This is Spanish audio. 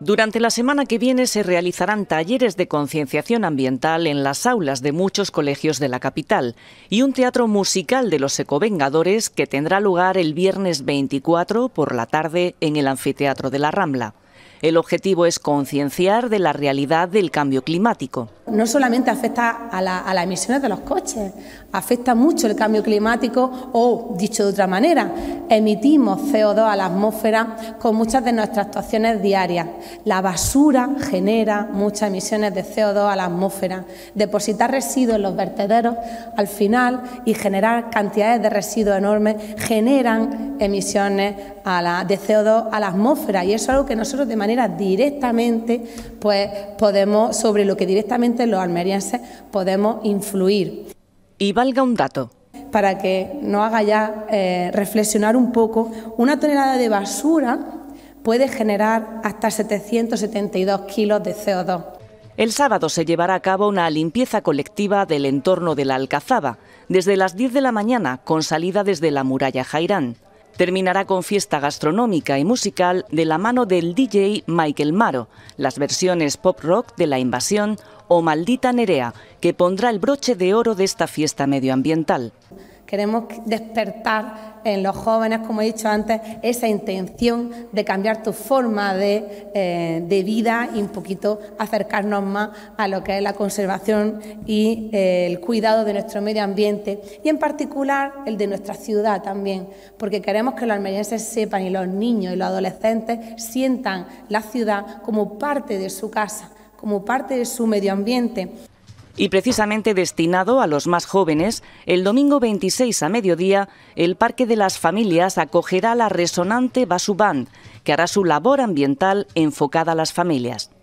Durante la semana que viene se realizarán talleres de concienciación ambiental en las aulas de muchos colegios de la capital y un teatro musical de los Ecovengadores que tendrá lugar el viernes 24 por la tarde en el Anfiteatro de la Rambla. El objetivo es concienciar de la realidad del cambio climático. No solamente afecta a, las emisiones de los coches, afecta mucho el cambio climático o, dicho de otra manera, emitimos CO2 a la atmósfera con muchas de nuestras actuaciones diarias. La basura genera muchas emisiones de CO2 a la atmósfera. Depositar residuos en los vertederos al final y generar cantidades de residuos enormes generan emisiones a de CO2 a la atmósfera y eso es algo que nosotros de manera directamente, pues podemos, sobre lo que directamente los almerienses podemos influir. Y valga un dato. Para que no haga ya eh, reflexionar un poco, una tonelada de basura puede generar hasta 772 kilos de CO2. El sábado se llevará a cabo una limpieza colectiva del entorno de la Alcazaba, desde las 10 de la mañana, con salida desde la muralla Jairán. Terminará con fiesta gastronómica y musical de la mano del DJ Michael Maro, las versiones pop rock de La Invasión o Maldita Nerea, que pondrá el broche de oro de esta fiesta medioambiental. Queremos despertar en los jóvenes, como he dicho antes, esa intención de cambiar tu forma de, eh, vida y un poquito acercarnos más a lo que es la conservación y eh, el cuidado de nuestro medio ambiente y en particular el de nuestra ciudad también, porque queremos que los almerienses sepan y los niños y los adolescentes sientan la ciudad como parte de su casa, como parte de su medio ambiente. Y precisamente destinado a los más jóvenes, el domingo 26 a mediodía, el Parque de las Familias acogerá la resonante Basuband, que hará su labor ambiental enfocada a las familias.